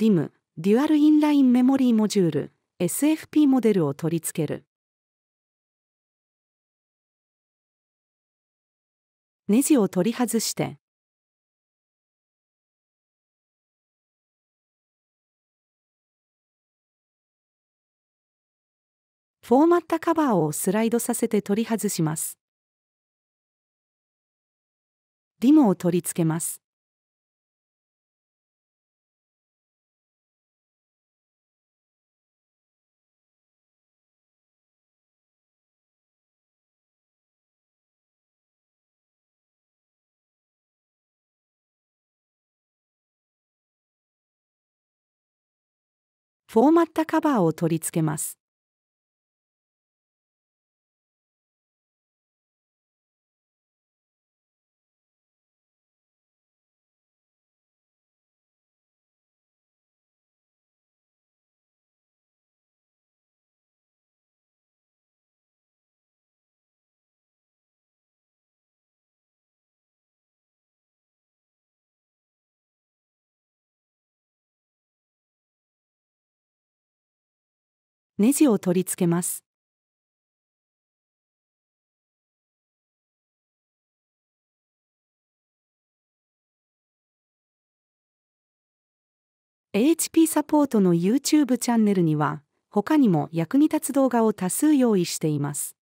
DIM、デュアルインラインメモリーモジュール、SFP モデルを取り付ける。ネジを取り外して、フォーマットカバーをスライドさせて取り外します。リムを取り付けます。フォーマットカバーを取り付けます。ネジを取り付けます。HP サポートの YouTube チャンネルには他にも役に立つ動画を多数用意しています。